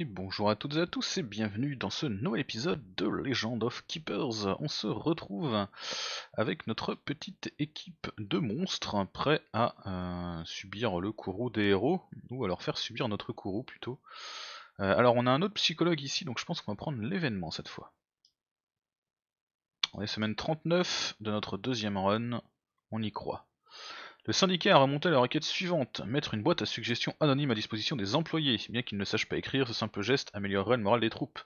Et bonjour à toutes et à tous et bienvenue dans ce nouvel épisode de Legend of Keepers. On se retrouve avec notre petite équipe de monstres prêts à euh, subir le courroux des héros, ou alors faire subir notre courroux plutôt. Euh, alors on a un autre psychologue ici, donc je pense qu'on va prendre l'événement cette fois. On est semaine 39 de notre deuxième run, on y croit. Le syndicat a remonté la requête suivante mettre une boîte à suggestions anonyme à disposition des employés. Bien qu'ils ne sachent pas écrire, ce simple geste améliorerait le moral des troupes,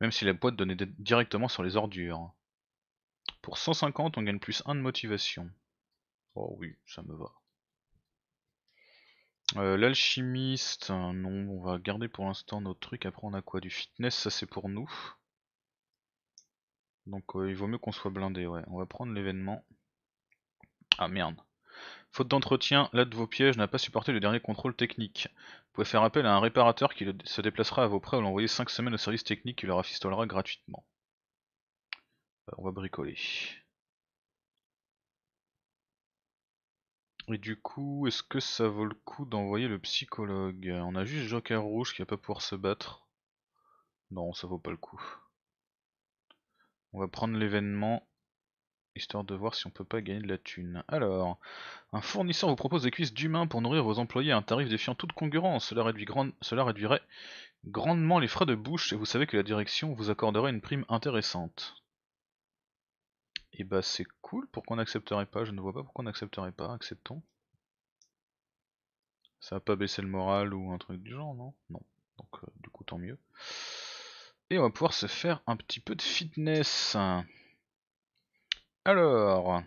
même si la boîte donnait directement sur les ordures. Pour 150, on gagne plus 1 de motivation. Oh oui, ça me va. Euh, l'alchimiste, non, on va garder pour l'instant notre truc. Après, on a quoi Du fitness, ça c'est pour nous. Donc euh, il vaut mieux qu'on soit blindé, ouais. On va prendre l'événement. Ah merde. Faute d'entretien, l'un de vos pièges n'a pas supporté le dernier contrôle technique. Vous pouvez faire appel à un réparateur qui se déplacera à vos prêts ou l'envoyer 5 semaines au service technique qui le rafistolera gratuitement. Euh, on va bricoler. Et du coup, est-ce que ça vaut le coup d'envoyer le psychologue On a juste Joker Rouge qui va pas pouvoir se battre. Non, ça vaut pas le coup. On va prendre l'événement histoire de voir si on peut pas gagner de la thune. Alors, un fournisseur vous propose des cuisses d'humains pour nourrir vos employés à un tarif défiant toute concurrence. Cela, réduirait grandement les frais de bouche et vous savez que la direction vous accorderait une prime intéressante. Et eh bah ben, c'est cool, pourquoi on n'accepterait pas Je ne vois pas pourquoi on n'accepterait pas, acceptons. Ça va pas baisser le moral ou un truc du genre, non Non. Donc euh, du coup tant mieux. Et on va pouvoir se faire un petit peu de fitness. Alors,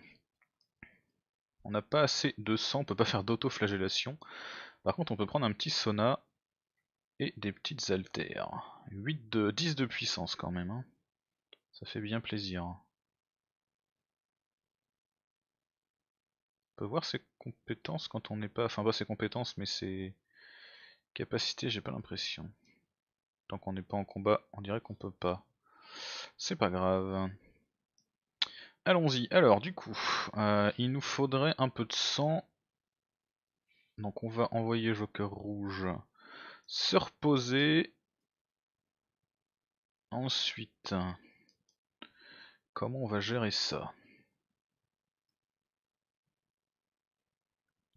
on n'a pas assez de sang, on peut pas faire d'auto-flagellation. Par contre, on peut prendre un petit sauna et des petites haltères. 8 de 10 de puissance quand même. Hein. Ça fait bien plaisir. On peut voir ses compétences quand on n'est pas... Enfin pas ses compétences mais ses capacités j'ai pas l'impression. Tant qu'on n'est pas en combat on dirait qu'on peut pas. C'est pas grave allons-y. Alors, du coup, euh, il nous faudrait un peu de sang. Donc, on va envoyer Joker rouge se reposer. Ensuite, comment on va gérer ça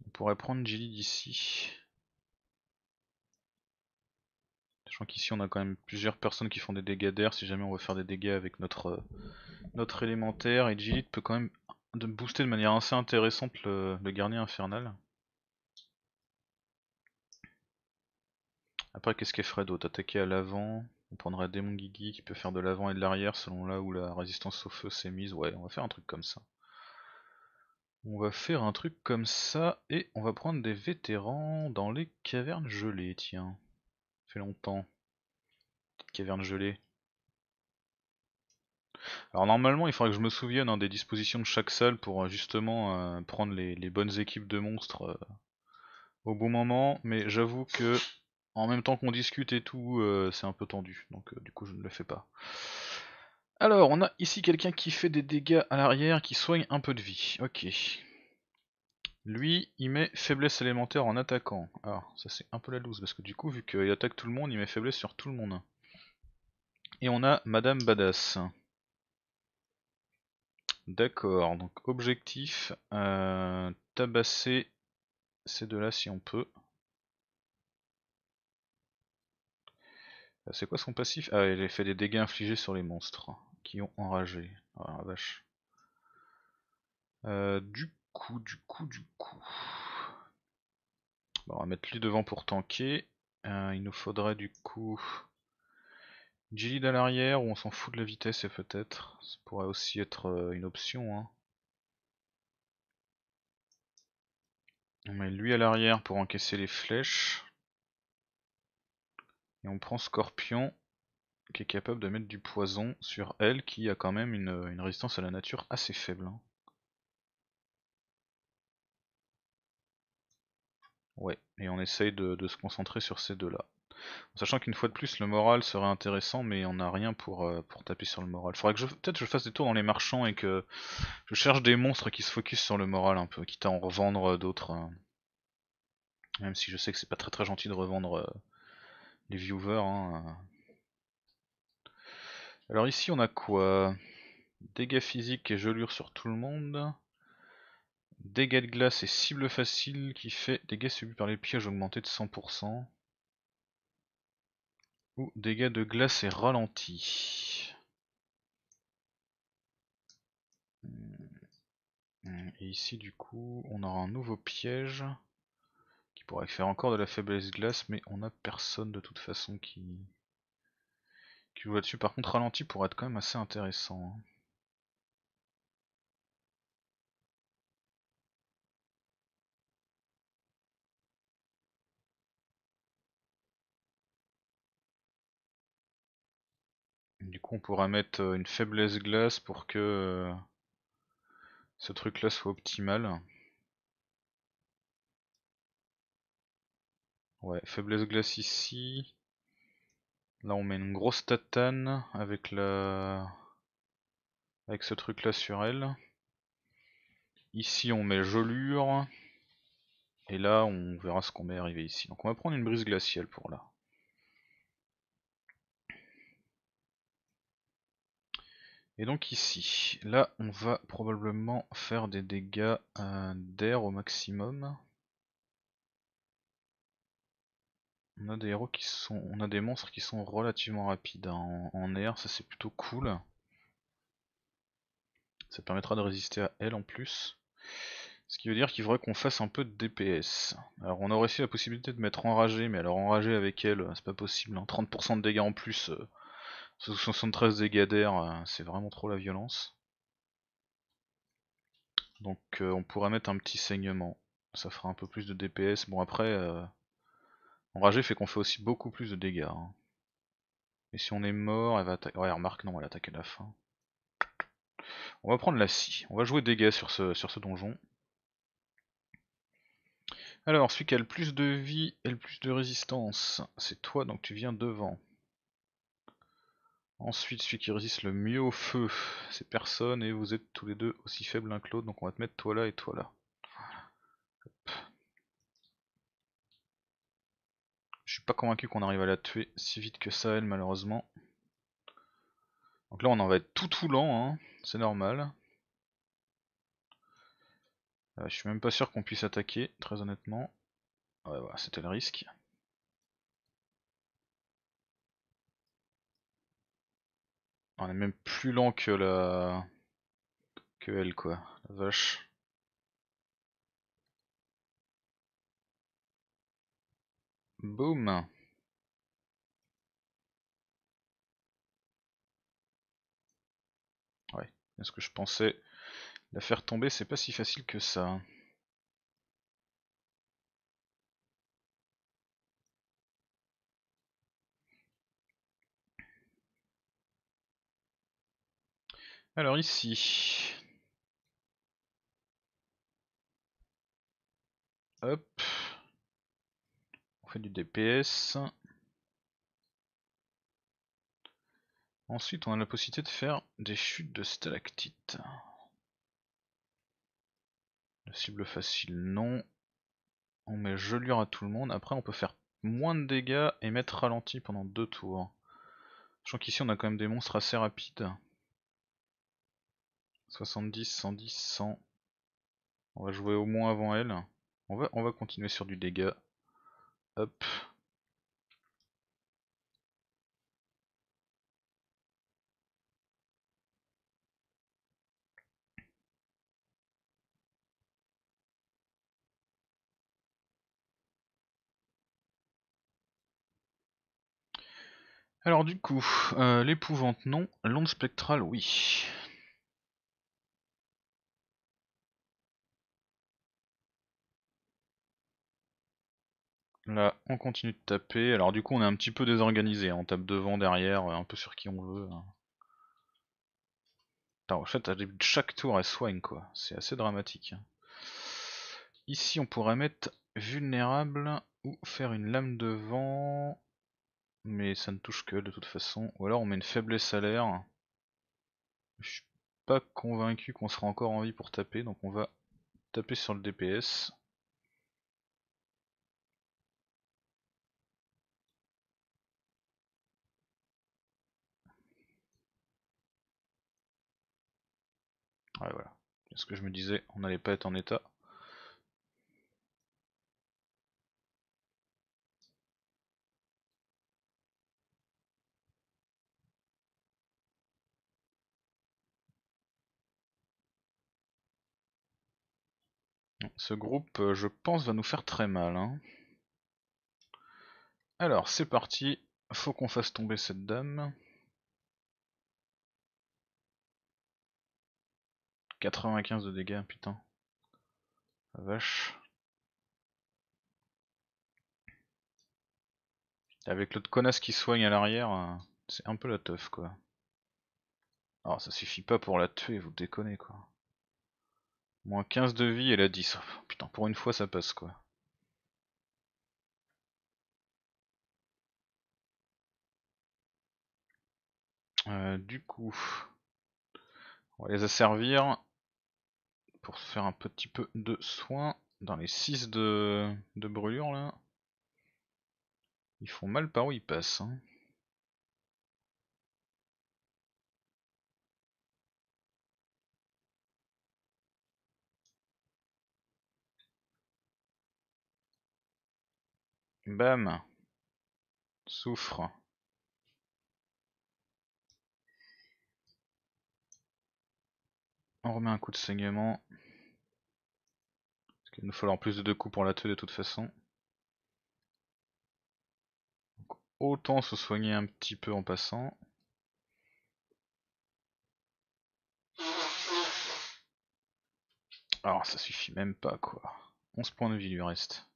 On pourrait prendre Jilly d'ici. Donc qu'ici on a quand même plusieurs personnes qui font des dégâts d'air, si jamais on veut faire des dégâts avec notre, euh, notre élémentaire, et peut quand même booster de manière assez intéressante le, garnier infernal. Après qu'est-ce qu'elle ferait d'autre Attaquer à l'avant, on prendrait Démon Gigi qui peut faire de l'avant et de l'arrière selon là où la résistance au feu s'est mise, ouais on va faire un truc comme ça. On va faire un truc comme ça et on va prendre des vétérans dans les cavernes gelées, tiens fait longtemps. Caverne gelée. Alors normalement il faudrait que je me souvienne hein, des dispositions de chaque salle pour euh, justement euh, prendre les, bonnes équipes de monstres euh, au bon moment, mais j'avoue que en même temps qu'on discute et tout, c'est un peu tendu, donc du coup je ne le fais pas. Alors on a ici quelqu'un qui fait des dégâts à l'arrière qui soigne un peu de vie, ok. Lui, il met faiblesse élémentaire en attaquant. alors ça c'est un peu la loose, parce que du coup, vu qu'il attaque tout le monde, il met faiblesse sur tout le monde. Et on a Madame Badass. D'accord, donc objectif, euh, tabasser ces deux-là si on peut. Euh, c'est quoi son passif Ah, il fait des dégâts infligés sur les monstres qui ont enragé. Ah, vache. Euh, du coup, du coup, du on va mettre lui devant pour tanker. Euh, il nous faudrait du coup Jilly à l'arrière ou on s'en fout de la vitesse et peut-être. Ça pourrait aussi être euh, une option. Hein. On met lui à l'arrière pour encaisser les flèches. Et on prend Scorpion qui est capable de mettre du poison sur elle qui a quand même une, résistance à la nature assez faible. Hein. Ouais, et on essaye de, se concentrer sur ces deux-là. Sachant qu'une fois de plus, le moral serait intéressant, mais on n'a rien euh, pour, taper sur le moral. Faudrait que je, peut-être je fasse des tours dans les marchands et que je cherche des monstres qui se focusent sur le moral un peu, quitte à en revendre euh, d'autres. Euh. Même si je sais que c'est pas très très gentil de revendre les viewers. Hein, Alors ici, on a quoi Dégâts physiques et gelures sur tout le monde. Dégâts de glace et cible facile qui fait dégâts subis par les pièges augmentés de 100%. Ou dégâts de glace et ralenti. Hmm. Et ici du coup on aura un nouveau piège qui pourrait faire encore de la faiblesse glace mais on a personne de toute façon qui, qui joue dessus Par contre ralenti pourrait être quand même assez intéressant. Hein. Du coup, on pourra mettre euh, une faiblesse glace pour que euh, ce truc-là soit optimal. Ouais, faiblesse glace ici. Là, on met une grosse tatane avec la avec ce truc-là sur elle. Ici, on met gelure. Et là, on verra ce qu'on met arriver ici. Donc on va prendre une brise glaciale pour là. Et donc ici, là on va probablement faire des dégâts d'air au maximum. On a des héros qui sont. On a des monstres qui sont relativement rapides hein, en, air, ça c'est plutôt cool. Ça permettra de résister à elle en plus. Ce qui veut dire qu'il faudrait qu'on fasse un peu de DPS. Alors on aurait aussi la possibilité de mettre enragé, mais alors enragé avec elle, c'est pas possible. 30% hein. de dégâts en plus, euh, 73 dégâts d'air, c'est vraiment trop la violence. Donc euh, on pourrait mettre un petit saignement. Ça fera un peu plus de DPS. Bon après, euh, enragé fait qu'on fait aussi beaucoup plus de dégâts. Hein. Et si on est mort, elle va attaquer... Ouais, remarque, non, elle attaque à la fin. On va prendre la scie. On va jouer dégâts sur ce, sur ce donjon. Alors, celui qui a le plus de vie et le plus de résistance, c'est toi, donc tu viens devant. Ensuite, celui qui résiste le mieux au feu, c'est personne, et vous êtes tous les deux aussi faibles un que l'autre, donc on va te mettre toi là et toi là. Je suis pas convaincu qu'on arrive à la tuer si vite que ça, elle, malheureusement. Donc là, on en va être tout tout lent, hein. c'est normal. Euh, je suis même pas sûr qu'on puisse attaquer, très honnêtement. Ouais, voilà, c'était le risque. On est même plus lent que la... que elle quoi, la vache. Boum Ouais, est-ce que je pensais la faire tomber, c'est pas si facile que ça. Hein. Alors ici. Hop. On fait du DPS. Ensuite, on a la possibilité de faire des chutes de stalactites. La cible facile, non. On met gelure à tout le monde. Après, on peut faire moins de dégâts et mettre ralenti pendant deux tours. Sachant qu'ici, on a quand même des monstres assez rapides. 70, 110, 100. On va jouer au moins avant elle. On va, on va continuer sur du dégât. Hop. Alors du coup, euh, l'épouvante non, l'onde spectrale oui. Là, on continue de taper. Alors du coup, on est un petit peu désorganisé. Hein. On tape devant, derrière, euh, un peu sur qui on veut. Hein. en fait, chaque tour, elle soigne, quoi. C'est assez dramatique. Hein. Ici, on pourrait mettre vulnérable ou faire une lame devant. Mais ça ne touche que de toute façon. Ou alors on met une faiblesse à l'air. Je suis pas convaincu qu'on sera encore en vie pour taper, donc on va taper sur le DPS. voilà. Est-ce que je me disais, on n'allait pas être en état Ce groupe, euh, je pense, va nous faire très mal. Hein. Alors, c'est parti. Faut qu'on fasse tomber cette dame. 95 de dégâts, putain. La vache. Avec l'autre connasse qui soigne à l'arrière, euh, c'est un peu la teuf quoi. Alors oh, ça suffit pas pour la tuer, vous déconnez quoi. Moins 15 de vie, et la 10. putain, pour une fois ça passe quoi. Euh, du coup, on va les asservir pour faire un petit peu de soin dans les 6 de, brûlure là. Ils font mal par où ils passent. Hein. Bam. Souffre. On remet un coup de saignement. Parce qu'il nous falloir plus de deux coups pour la tuer de toute façon. autant se soigner un petit peu en passant. Alors ça suffit même pas quoi. 11 points de vie lui reste.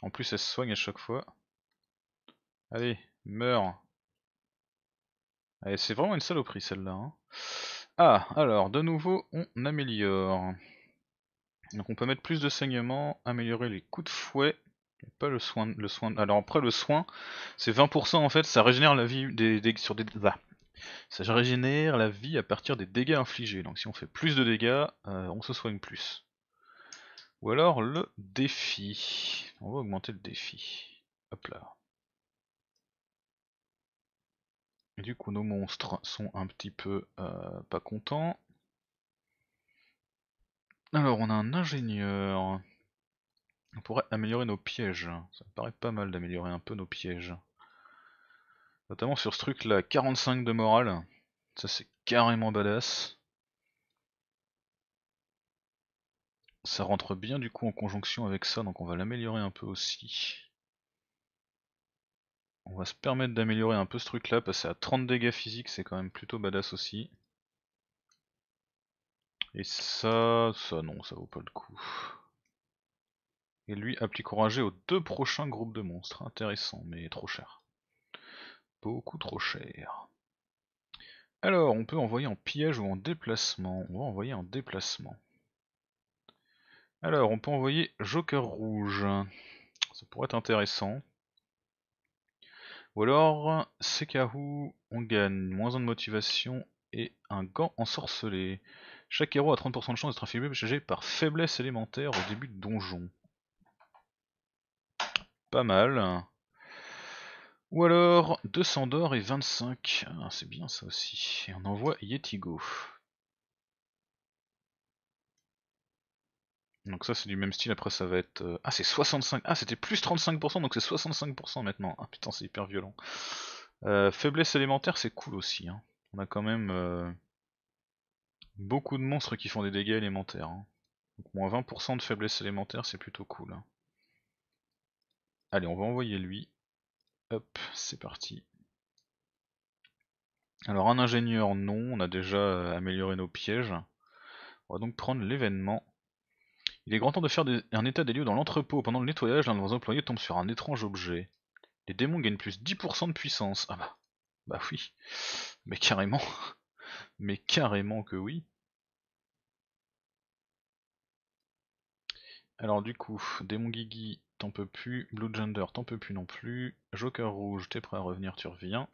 En plus elle se soigne à chaque fois. Allez, meurs Allez, c'est vraiment une saloperie celle-là. Hein. Ah, alors, de nouveau, on améliore. Donc on peut mettre plus de saignement améliorer les coups de fouet, pas le soin, le soin. Alors après le soin, c'est 20% en fait, ça régénère la vie des, sur des Ça régénère la vie à partir des dégâts infligés. Donc si on fait plus de dégâts, euh, on se soigne plus. Ou alors le défi. On va augmenter le défi. Hop là. Du coup, nos monstres sont un petit peu euh, pas contents. Alors, on a un ingénieur. On pourrait améliorer nos pièges. Ça me paraît pas mal d'améliorer un peu nos pièges. Notamment sur ce truc-là, 45 de morale. Ça, c'est carrément badass. Ça rentre bien du coup en conjonction avec ça, donc on va l'améliorer un peu aussi. On va se permettre d'améliorer un peu ce truc là, passer à 30 dégâts physiques c'est quand même plutôt badass aussi. Et ça, ça non, ça vaut pas le coup. Et lui applique enragé aux deux prochains groupes de monstres. Intéressant, mais trop cher. Beaucoup trop cher. Alors, on peut envoyer en pillage ou en déplacement. On va envoyer en déplacement. Alors, on peut envoyer Joker Rouge. Ça pourrait être intéressant. Ou alors, Sekahu, on gagne moins de motivation et un gant ensorcelé. Chaque héros a 30% de chance d'être chargé par faiblesse élémentaire au début de donjon. Pas mal. Ou alors 200 d'or et 25. Ah, c'est bien ça aussi. Et on envoie Yetigo. Donc ça c'est du même style, après ça va être... Euh, ah c'est 65... Ah c'était plus 35%, donc c'est 65% maintenant. Ah putain c'est hyper violent. Euh, faiblesse élémentaire c'est cool aussi. Hein. On a quand même euh, beaucoup de monstres qui font des dégâts élémentaires. Hein. Donc moins 20% de faiblesse élémentaire c'est plutôt cool. Hein. Allez on va envoyer lui. Hop, c'est parti. Alors un ingénieur non, on a déjà amélioré nos pièges. On va donc prendre l'événement. Il est grand temps de faire un état des lieux dans l'entrepôt. Pendant le nettoyage, l'un de vos employés tombe sur un étrange objet. Les démons gagnent plus 10% de puissance. Ah bah. Bah oui. Mais carrément. Mais carrément que oui. Alors du coup, démon Guigui, t'en peux plus. Blue Gender, t'en peux plus non plus. Joker Rouge, t'es prêt à revenir, tu reviens.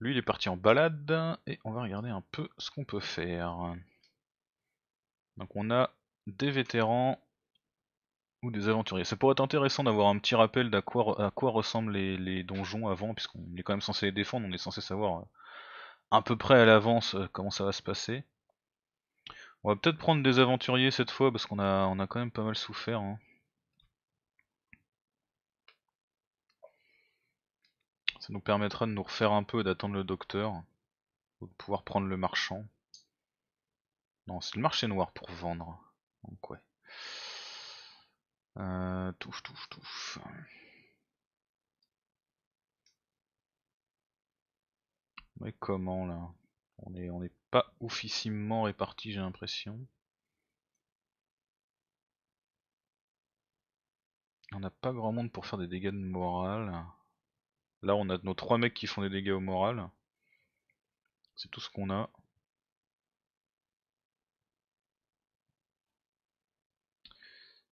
Lui, il est parti en balade. Et on va regarder un peu ce qu'on peut faire. Donc on a des vétérans ou des aventuriers. Ça pourrait être intéressant d'avoir un petit rappel d'à quoi, à quoi ressemblent les, donjons avant, puisqu'on est quand même censé les défendre, on est censé savoir euh, à peu près à l'avance euh, comment ça va se passer. On va peut-être prendre des aventuriers cette fois, parce qu'on a, quand même pas mal souffert. Hein. Ça nous permettra de nous refaire un peu, et d'attendre le docteur, ou pouvoir prendre le marchand. Non, c'est le marché noir pour vendre. Donc ouais. Euh, touche, touche, touche. Mais comment là On est on pas officiellement répartis j'ai l'impression. On n'a pas grand monde pour faire des dégâts de morale. Là on a nos trois mecs qui font des dégâts au moral. C'est tout ce qu'on a.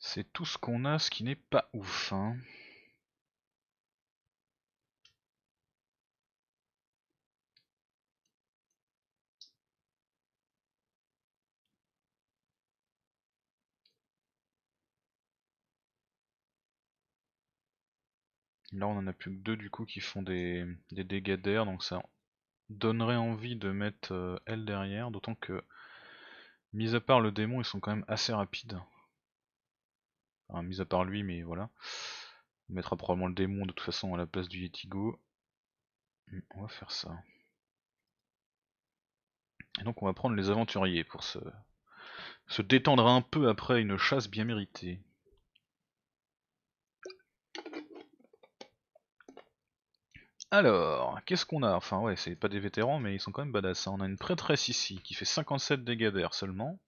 C'est tout ce qu'on a, ce qui n'est pas ouf. Hein. Là, on en a plus que deux du coup qui font des, dégâts d'air, donc ça donnerait envie de mettre elle euh, derrière, d'autant que, mis à part le démon, ils sont quand même assez rapides. Mise mis à part lui, mais voilà. On mettra probablement le démon de toute façon à la place du Yetigo. Hmm, on va faire ça. Et donc on va prendre les aventuriers pour se, se détendre un peu après une chasse bien méritée. Alors, qu'est-ce qu'on a Enfin ouais, c'est pas des vétérans, mais ils sont quand même badass. Hein. On a une prêtresse ici qui fait 57 dégâts d'air seulement.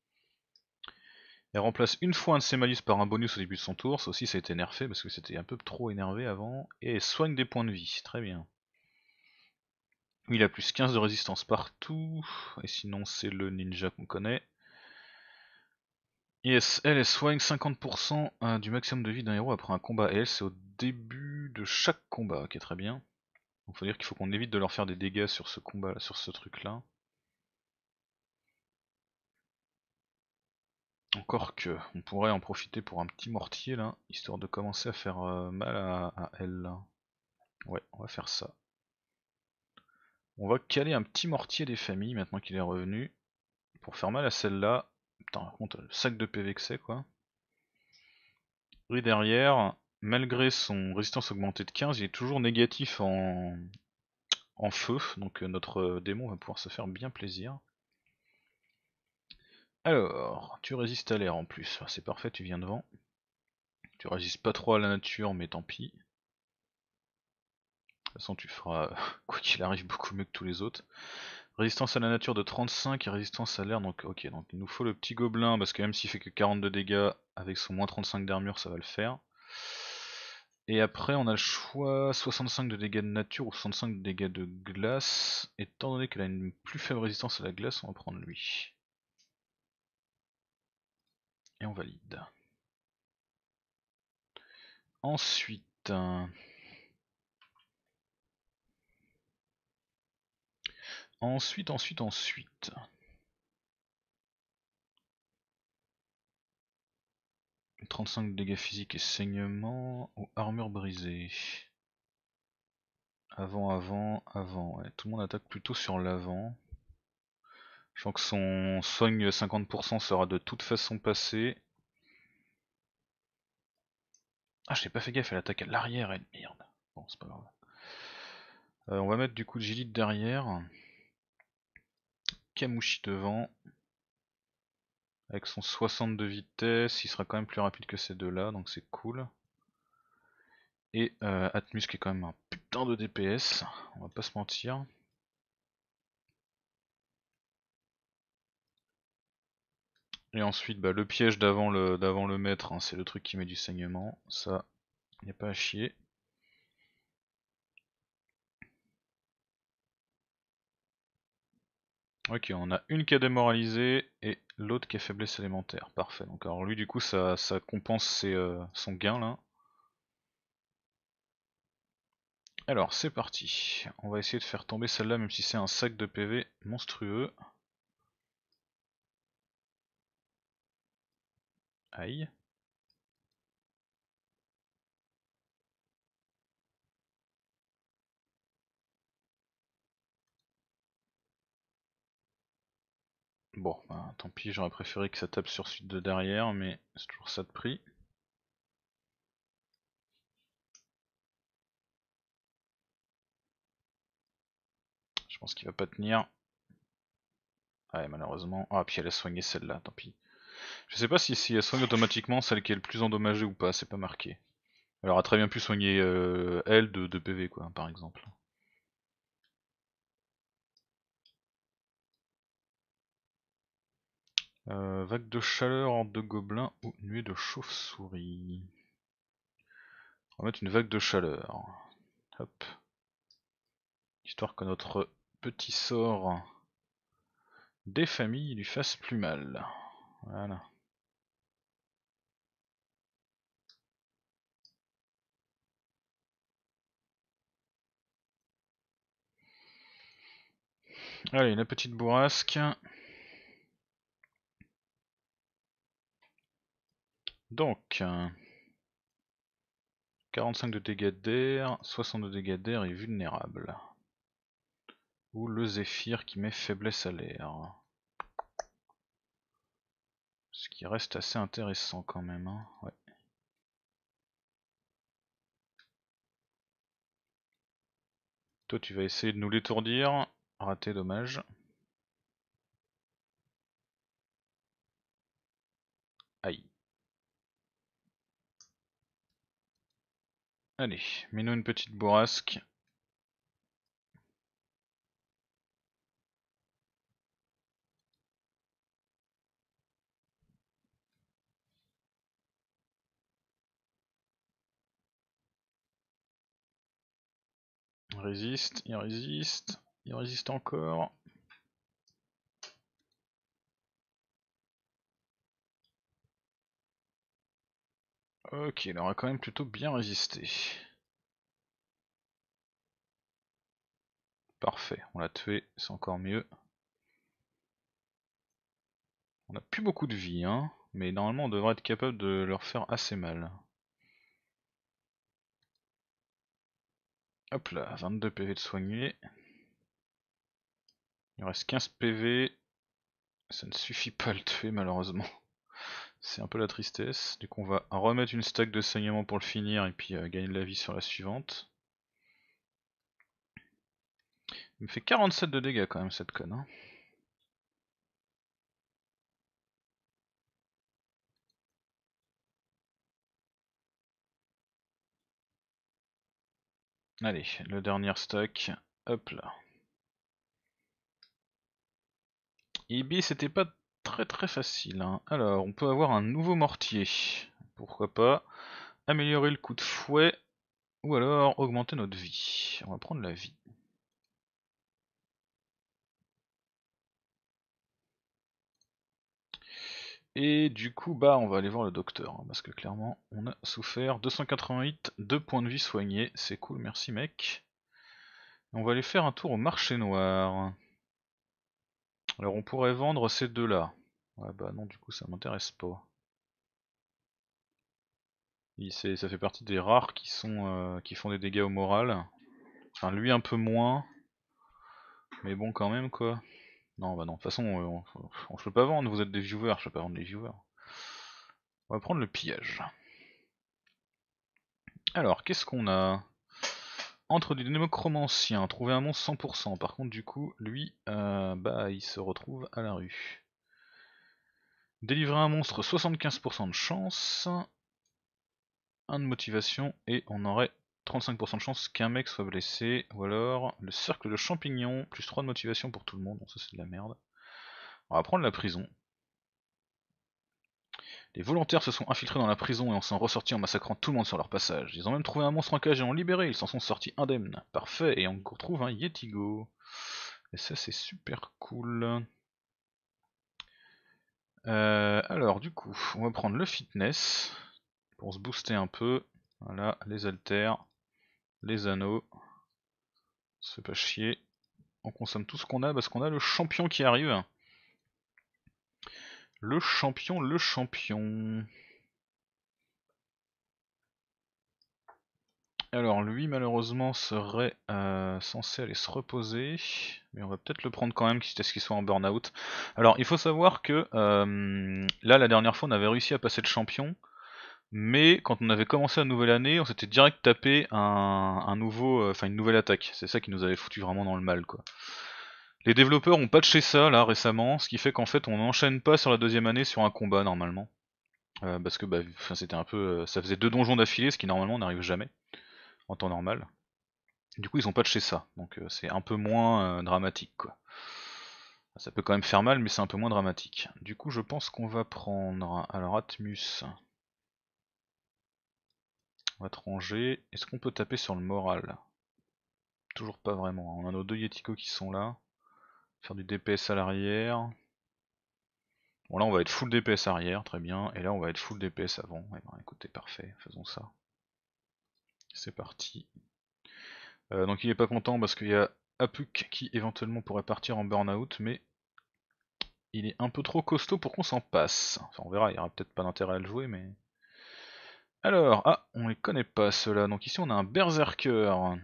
Elle remplace une fois un de ses malus par un bonus au début de son tour, ça aussi ça a été nerfé parce que c'était un peu trop énervé avant. Et elle soigne des points de vie, très bien. Il a plus 15 de résistance partout, et sinon c'est le ninja qu'on connaît. Yes, elle, elle soigne 50% euh, du maximum de vie d'un héros après un combat, et elle c'est au début de chaque combat, ok très bien. Donc faut dire qu'il faut qu'on évite de leur faire des dégâts sur ce combat, sur ce truc là. Encore que, on pourrait en profiter pour un petit mortier là, histoire de commencer à faire euh, mal à, elle. Là. Ouais, on va faire ça. On va caler un petit mortier des familles maintenant qu'il est revenu. Pour faire mal à celle-là. Putain, par le sac de PV que c'est quoi. Et derrière, malgré son résistance augmentée de 15, il est toujours négatif en feu. Donc euh, notre euh, démon va pouvoir se faire bien plaisir. Alors, tu résistes à l'air en plus, c'est parfait, tu viens devant. Tu résistes pas trop à la nature, mais tant pis. De toute façon, tu feras, quoi qu'il arrive, beaucoup mieux que tous les autres. Résistance à la nature de 35 et résistance à l'air, donc ok, donc il nous faut le petit gobelin, parce que même s'il fait que 42 dégâts, avec son moins 35 d'armure, ça va le faire. Et après, on a le choix 65 de dégâts de nature ou 65 de dégâts de glace. Étant donné qu'elle a une plus faible résistance à la glace, on va prendre lui et on valide. Ensuite, euh, ensuite, ensuite, ensuite. 35 dégâts physiques et saignements ou armure brisée. Avant, avant, avant. Ouais, tout le monde attaque plutôt sur l'avant. Je pense que son soigne 50% sera de toute façon passé. Ah, je n'ai pas fait gaffe, elle attaque à l'arrière, elle. Merde. Bon, c'est pas grave. Euh, on va mettre du coup Jilid derrière. Kamushi devant. Avec son 62 vitesse, il sera quand même plus rapide que ces deux-là, donc c'est cool. Et euh, Atmus qui est quand même un putain de DPS, on va pas se mentir. Et ensuite, bah, le piège d'avant le, maître, hein, c'est le truc qui met du saignement. Ça, il n'y a pas à chier. Ok, on a une qui a démoralisé et l'autre qui a faiblesse élémentaire. Parfait. Donc alors lui du coup ça, compense euh, son gain là. Alors c'est parti. On va essayer de faire tomber celle-là même si c'est un sac de PV monstrueux. Aïe. Bon, bah, tant pis, j'aurais préféré que ça tape sur suite de derrière, mais c'est toujours ça de prix. Je pense qu'il va pas tenir. Ah, malheureusement. Ah, puis elle a soigné celle-là, tant pis. Je sais pas si, elle soigne automatiquement celle qui est le plus endommagée ou pas, c'est pas marqué. Elle a très bien pu soigner euh, elle de, PV quoi, par exemple. Euh, vague de chaleur en deux gobelins ou nuée de chauve-souris. On va mettre une vague de chaleur. Hop. Histoire que notre petit sort des familles lui fasse plus mal. Voilà. Allez, la petite bourrasque. Donc, 45 de dégâts d'air, 62 de dégâts d'air et vulnérable. Ou le zéphyr qui met faiblesse à l'air. Ce qui reste assez intéressant quand même. Hein, Toi, tu vas essayer de nous l'étourdir. Raté, dommage. Aïe. Allez, mets-nous une petite bourrasque. Il résiste, il résiste, il résiste encore. Ok, il aura quand même plutôt bien résisté. Parfait, on l'a tué, c'est encore mieux. On n'a plus beaucoup de vie, hein, mais normalement on devrait être capable de leur faire assez mal. Hop là, 22 PV de soigné. Il reste 15 PV. Ça ne suffit pas à le tuer malheureusement. C'est un peu la tristesse. Du coup on va remettre une stack de saignement pour le finir et puis euh, gagner de la vie sur la suivante. Il me fait 47 de dégâts quand même cette conne. Hein. Allez, le dernier stock, hop là. bien c'était pas très très facile. Hein. Alors, on peut avoir un nouveau mortier. Pourquoi pas améliorer le coup de fouet ou alors augmenter notre vie. On va prendre la vie. Et du coup, bah, on va aller voir le docteur, hein, parce que clairement, on a souffert. 288, 2 points de vie soignés, c'est cool, merci mec. on va aller faire un tour au marché noir. Alors on pourrait vendre ces deux-là. Ouais bah non, du coup ça m'intéresse pas. Il, ça fait partie des rares qui, sont, euh, qui font des dégâts au moral. Enfin lui un peu moins. Mais bon quand même quoi. Non, bah non, de toute façon, euh, on, peux peut pas vendre, vous êtes des viewers, je peux pas vendre des viewers. On va prendre le pillage. Alors, qu'est-ce qu'on a Entre du démocromancien, trouver un monstre 100%, par contre, du coup, lui, euh, bah, il se retrouve à la rue. Délivrer un monstre, 75% de chance, un de motivation, et on aurait 35% de chance qu'un mec soit blessé. Ou alors, le cercle de champignons, plus 3 de motivation pour tout le monde. Bon, ça c'est de la merde. On va prendre la prison. Les volontaires se sont infiltrés dans la prison et en sont ressortis en massacrant tout le monde sur leur passage. Ils ont même trouvé un monstre en cage et l'ont libéré, ils s'en sont sortis indemnes. Parfait, et on retrouve un Yetigo. Et ça c'est super cool. Euh, alors du coup, on va prendre le fitness pour se booster un peu. Voilà, les haltères les anneaux. C'est pas chier. On consomme tout ce qu'on a parce qu'on a le champion qui arrive. Le champion, le champion. Alors lui malheureusement serait euh, censé aller se reposer, mais on va peut-être le prendre quand même quitte à ce qu'il soit en burn-out. Alors il faut savoir que euh, là la dernière fois on avait réussi à passer le champion, mais quand on avait commencé la nouvelle année, on s'était direct tapé un, nouveau, euh, enfin une nouvelle attaque. C'est ça qui nous avait foutu vraiment dans le mal, quoi. Les développeurs ont patché ça là récemment, ce qui fait qu'en fait on n'enchaîne pas sur la deuxième année sur un combat normalement. Euh, parce que bah, c'était un peu, euh, ça faisait deux donjons d'affilée, ce qui normalement n'arrive jamais en temps normal. Du coup ils ont patché ça, donc c'est un peu moins dramatique Ça peut quand même faire mal, mais c'est un peu moins dramatique. Du coup je pense qu'on va prendre alors Atmus. On va Est-ce qu'on peut taper sur le moral Toujours pas vraiment. Hein. On a nos deux Yetiko qui sont là. Faire du DPS à l'arrière. Bon là on va être full DPS arrière, très bien. Et là on va être full DPS avant. Eh ben, écoutez, parfait, faisons ça. C'est parti. Euh, donc il est pas content parce qu'il y a Apuk qui éventuellement pourrait partir en burn-out, mais il est un peu trop costaud pour qu'on s'en passe. Enfin on verra, il n'y aura peut-être pas d'intérêt à le jouer, mais alors, ah, on les connaît pas ceux-là. Donc ici on a un berserker.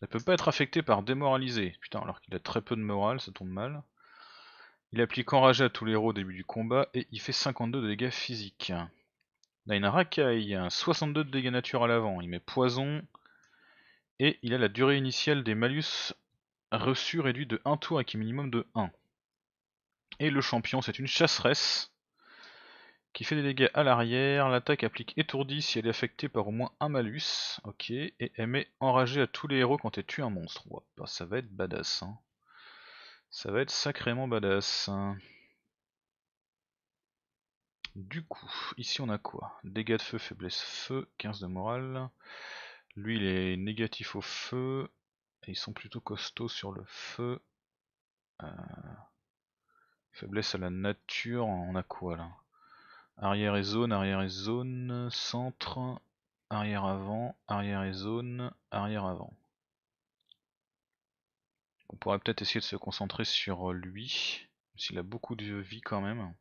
ne peut pas être affecté par Démoraliser Putain, alors qu'il a très peu de morale, ça tombe mal. Il applique enragé à tous les héros au début du combat et il fait 52 de dégâts physiques. Là, il a 62 de dégâts naturels à l'avant. Il met poison et il a la durée initiale des malus reçus réduite de 1 tour avec un minimum de 1. Et le champion, c'est une chasseresse qui fait des dégâts à l'arrière, l'attaque applique étourdie si elle est affectée par au moins un malus, ok, et elle met enragé à tous les héros quand elle tue un monstre. Bah, ça va être badass, hein. Ça va être sacrément badass. Hein. Du coup, ici on a quoi Dégâts de feu, faiblesse feu, 15 de morale. Lui il est négatif au feu, et ils sont plutôt costauds sur le feu. Euh, faiblesse à la nature, on a quoi là Arrière et zone, arrière et zone, centre, arrière avant, arrière et zone, arrière avant. On pourrait peut-être essayer de se concentrer sur lui, s'il a beaucoup de vie quand même.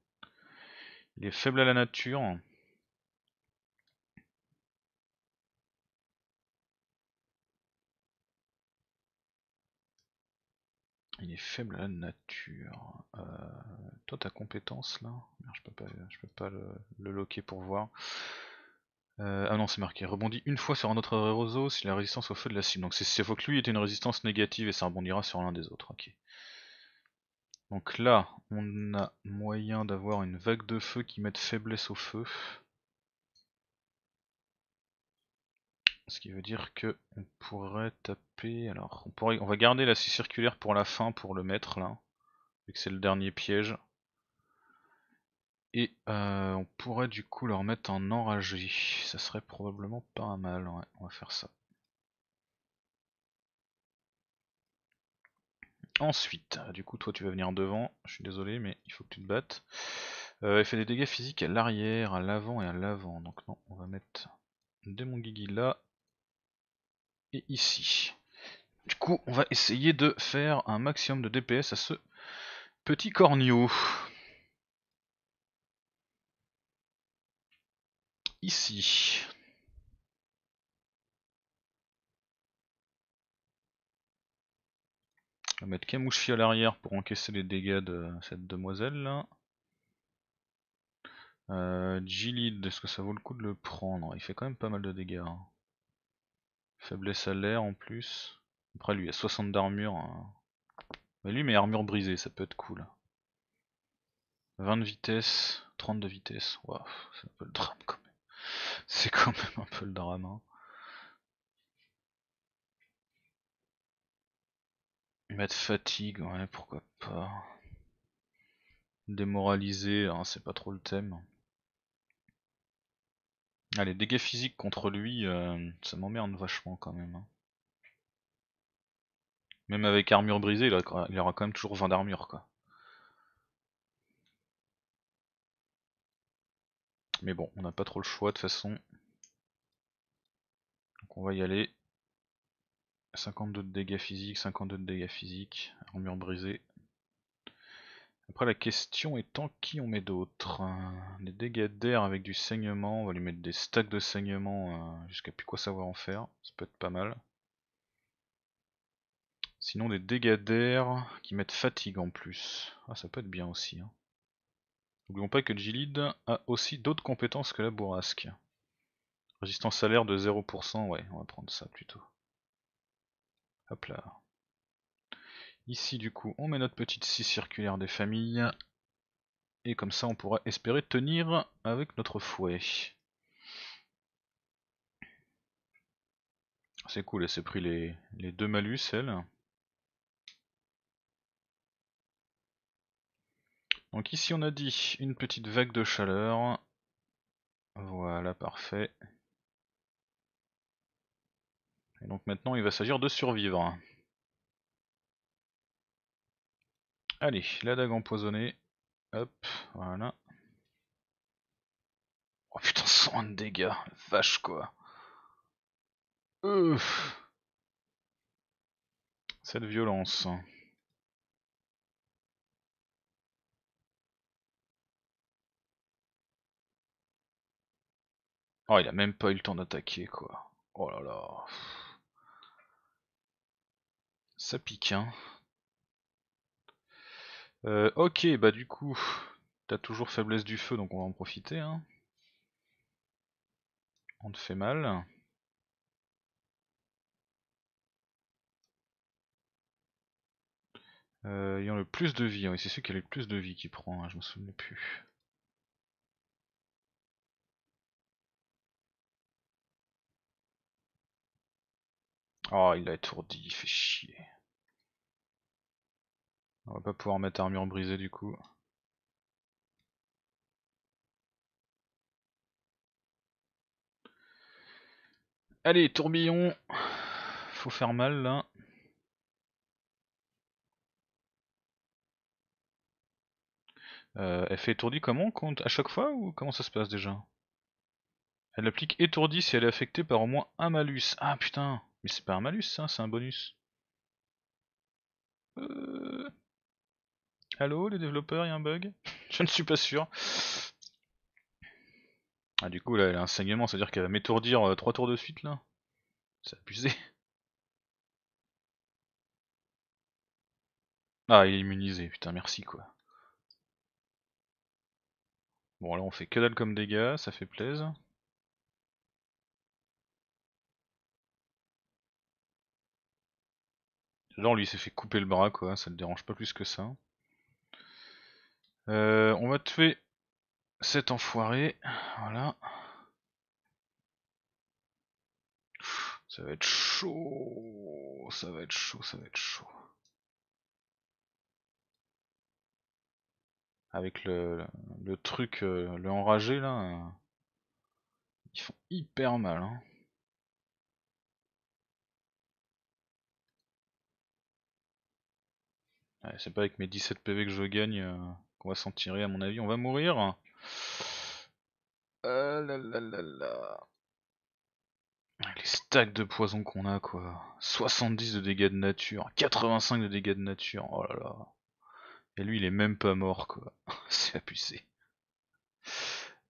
Il est faible à la nature. Il est faible à la nature. Euh, toi, ta compétence là Je peux pas, peux pas le, loquer pour voir. Euh, ah non, c'est marqué. Rebondit une fois sur un autre réseau si la résistance au feu de la cible. Donc c'est faut que lui ait une résistance négative et ça rebondira sur l'un des autres. Donc là, on a moyen d'avoir une vague de feu qui mette faiblesse au feu. ce qui veut dire que on pourrait taper. Alors, on, pourrait... on va garder la circulaire pour la fin pour le mettre là, vu que c'est le dernier piège. Et euh, on pourrait du coup leur mettre un enragé. Ça serait probablement pas mal. on va faire ça. Ensuite, euh, du coup, toi tu vas venir devant. Je suis désolé, mais il faut que tu te battes. Euh, fait des dégâts physiques à l'arrière, à l'avant et à l'avant. Donc, non, on va mettre Démon Guigui là et ici. Du coup, on va essayer de faire un maximum de DPS à ce petit cornio. Ici. On va mettre Kamushi à l'arrière pour encaisser les dégâts de cette demoiselle là. Euh, est-ce que ça vaut le coup de le prendre Il fait quand même pas mal de dégâts. Faiblesse à l'air en plus. Après lui il a 60 d'armure. Hein. Mais lui met armure brisée, ça peut être cool. 20 de vitesse, 30 de vitesse. c'est un peu le drame quand même. C'est quand même un peu le drame. Hein. Mettre fatigue, ouais, pourquoi pas. Démoraliser, hein, c'est pas trop le thème. Allez, ah, les dégâts physiques contre lui, euh, ça m'emmerde vachement quand même. Hein. Même avec armure brisée, il, aura quand même toujours 20 d'armure quoi. Mais bon, on n'a pas trop le choix de toute façon. Donc on va y aller. 52 de dégâts physiques, 52 de dégâts physiques, armure brisée. Après la question étant qui on met d'autres Les hein? dégâts d'air avec du saignement, on va lui mettre des stacks de saignement euh, jusqu'à plus quoi savoir en faire, ça peut être pas mal. Sinon des dégâts d'air qui mettent fatigue en plus. Ah ça peut être bien aussi. Hein. N'oublions pas que Jilid a aussi d'autres compétences que la bourrasque. Résistance à l'air de 0%, ouais, on va prendre ça plutôt. Hop là. Ici, du coup, on met notre petite scie circulaire des familles. Et comme ça, on pourra espérer tenir avec notre fouet. C'est cool, elle s'est pris les, deux malus, elle. Donc ici on a dit une petite vague de chaleur. Voilà, parfait. Et donc maintenant il va s'agir de survivre. Allez, la dague empoisonnée. Hop, voilà. Oh putain, 100 de dégâts, vache quoi. Cette violence. Oh, il a même pas eu le temps d'attaquer, quoi. Oh là là. Ça pique, hein. Euh, ok, bah du coup, t'as toujours faiblesse du feu, donc on va en profiter. Hein. On te fait mal. Euh, ayant le plus de vie, ah oui, c'est celui qui a le plus de vie qui prend, hein, je me souviens plus. Oh, il a étourdi, il fait chier. On va pas pouvoir mettre armure brisée du coup. Allez, tourbillon Faut faire mal là. Euh, elle fait étourdie comment compte À chaque fois ou comment ça se passe déjà Elle applique étourdie si elle est affectée par au moins un malus. Ah putain Mais c'est pas un malus ça, c'est un bonus. Euh... Allô, les développeurs, il y a un bug Je ne suis pas sûr. Ah, du coup, là, elle a un saignement, c'est-à-dire qu'elle va m'étourdir euh, trois tours de suite, là. C'est abusé. Ah, il est immunisé, putain, merci, quoi. Bon, là, on fait que dalle comme dégâts, ça fait plaisir. Genre lui s'est fait couper le bras quoi, ça le dérange pas plus que ça. Euh, on va tuer cet enfoiré. Voilà. Ça va être chaud. Ça va être chaud, ça va être chaud. Avec le, truc, euh, le enragé là. Euh, ils font hyper mal. Hein. c'est pas avec mes 17 PV que je gagne. On va s'en tirer à mon avis. On va mourir. Euh, Les stacks de poison qu'on a quoi. 70 de dégâts de nature, 85 de dégâts de nature, oh là là. Et lui il est même pas mort quoi. c'est appuissé.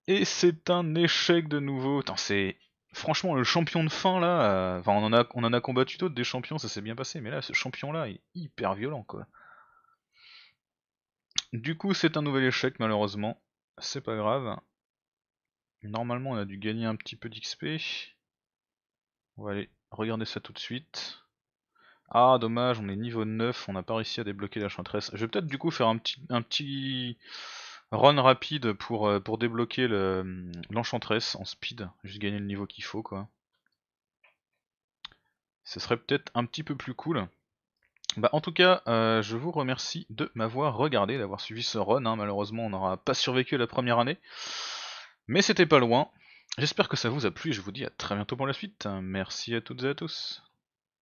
Et c'est un échec de nouveau. c'est. Franchement le champion de fin là. Euh, on en a on en a combattu d'autres des champions, ça s'est bien passé, mais là ce champion là il est hyper violent quoi. Du coup, c'est un nouvel échec, malheureusement. C'est pas grave. Normalement, on a dû gagner un petit peu d'XP. On va aller regarder ça tout de suite. Ah, dommage, on est niveau 9, on a pas réussi à débloquer la Je vais peut-être du coup faire un petit, un petit run rapide pour, euh, pour débloquer hum, l'enchantresse en speed. Juste gagner le niveau qu'il faut, quoi. Ce serait peut-être un petit peu plus cool. Bah, en tout cas, euh, je vous remercie de m'avoir regardé, d'avoir suivi ce run. Hein. Malheureusement, on n'aura pas survécu la première année, mais c'était pas loin. J'espère que ça vous a plu et je vous dis à très bientôt pour la suite. Merci à toutes et à tous.